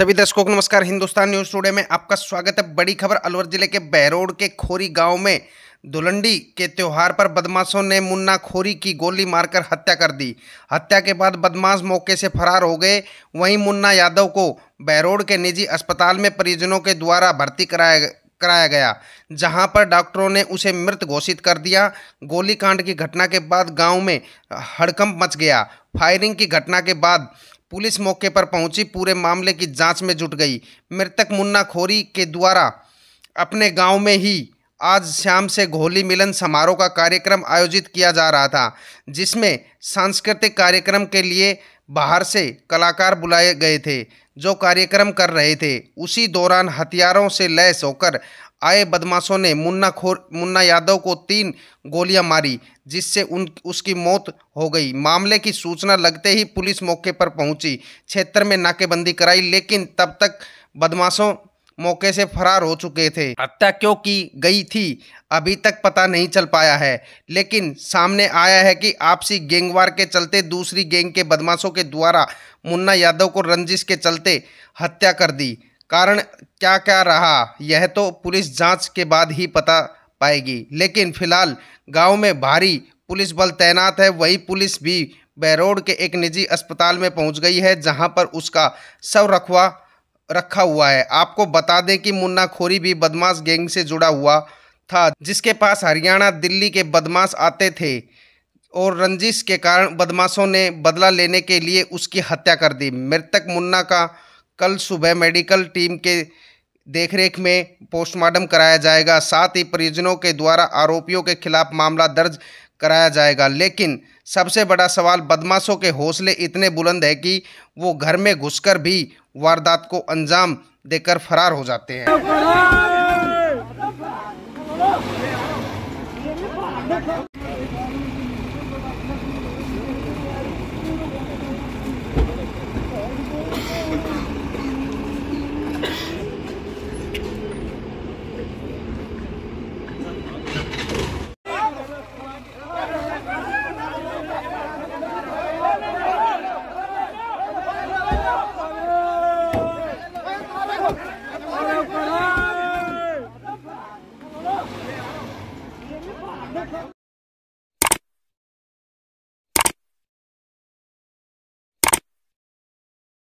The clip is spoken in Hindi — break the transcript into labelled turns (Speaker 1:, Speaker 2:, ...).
Speaker 1: सभी दर्शकों को नमस्कार हिंदुस्तान न्यूज टूडे में आपका स्वागत है बड़ी खबर अलवर जिले के बैरोड़ के खोरी गांव में धुलंडी के त्यौहार पर बदमाशों ने मुन्ना खोरी की गोली मारकर हत्या कर दी हत्या के बाद बदमाश मौके से फरार हो गए वहीं मुन्ना यादव को बैरोड़ के निजी अस्पताल में परिजनों के द्वारा भर्ती कराया कराया गया जहां पर डॉक्टरों ने उसे मृत घोषित कर दिया गोलीकांड की घटना के बाद गांव में हड़कंप मच गया फायरिंग की घटना के बाद पुलिस मौके पर पहुंची पूरे मामले की जांच में जुट गई मृतक मुन्ना खोरी के द्वारा अपने गांव में ही आज शाम से घोली मिलन समारोह का कार्यक्रम आयोजित किया जा रहा था जिसमें सांस्कृतिक कार्यक्रम के लिए बाहर से कलाकार बुलाए गए थे जो कार्यक्रम कर रहे थे उसी दौरान हथियारों से लैस होकर आए बदमाशों ने मुन्ना खोर मुन्ना यादव को तीन गोलियां मारी जिससे उन उसकी मौत हो गई मामले की सूचना लगते ही पुलिस मौके पर पहुंची क्षेत्र में नाकेबंदी कराई लेकिन तब तक बदमाशों मौके से फरार हो चुके थे हत्या क्यों की गई थी अभी तक पता नहीं चल पाया है लेकिन सामने आया है कि आपसी गैंगवार के चलते दूसरी गैंग के बदमाशों के द्वारा मुन्ना यादव को रंजिश के चलते हत्या कर दी कारण क्या क्या रहा यह तो पुलिस जांच के बाद ही पता पाएगी लेकिन फिलहाल गांव में भारी पुलिस बल तैनात है वही पुलिस भी बैरोड के एक निजी अस्पताल में पहुंच गई है जहां पर उसका शव रखवा रखा हुआ है आपको बता दें कि मुन्ना खोरी भी बदमाश गैंग से जुड़ा हुआ था जिसके पास हरियाणा दिल्ली के बदमाश आते थे और रंजिश के कारण बदमाशों ने बदला लेने के लिए उसकी हत्या कर दी मृतक मुन्ना का कल सुबह मेडिकल टीम के देखरेख में पोस्टमार्टम कराया जाएगा साथ ही परिजनों के द्वारा आरोपियों के खिलाफ मामला दर्ज कराया जाएगा लेकिन सबसे बड़ा सवाल बदमाशों के हौसले इतने बुलंद है कि वो घर में घुसकर भी वारदात को अंजाम देकर फरार हो जाते हैं